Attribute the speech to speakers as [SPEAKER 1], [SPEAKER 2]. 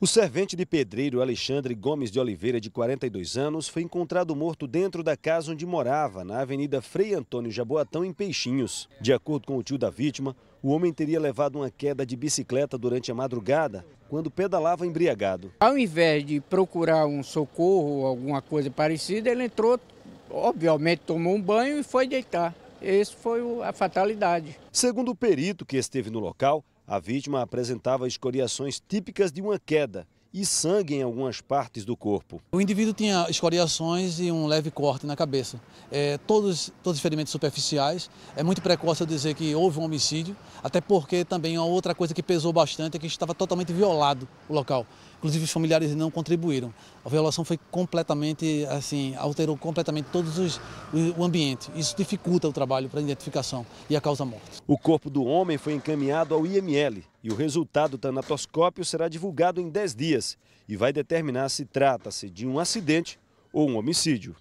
[SPEAKER 1] O servente de pedreiro Alexandre Gomes de Oliveira, de 42 anos, foi encontrado morto dentro da casa onde morava, na Avenida Frei Antônio Jaboatão, em Peixinhos. De acordo com o tio da vítima, o homem teria levado uma queda de bicicleta durante a madrugada, quando
[SPEAKER 2] pedalava embriagado. Ao invés de procurar um socorro ou alguma coisa parecida, ele entrou, obviamente tomou um banho e foi deitar. Esse foi a fatalidade.
[SPEAKER 1] Segundo o perito que esteve no local, a vítima apresentava escoriações típicas de uma queda e sangue em algumas partes do corpo.
[SPEAKER 3] O indivíduo tinha escoriações e um leve corte na cabeça. É, todos, todos ferimentos superficiais. É muito precoce eu dizer que houve um homicídio, até porque também uma outra coisa que pesou bastante é que estava totalmente violado o local. Inclusive os familiares não contribuíram. A violação foi completamente, assim, alterou completamente todos os, o ambiente. Isso dificulta o trabalho para a identificação e a causa morte.
[SPEAKER 1] O corpo do homem foi encaminhado ao IML, e o resultado do tanatoscópio será divulgado em 10 dias e vai determinar se trata-se de um acidente ou um homicídio.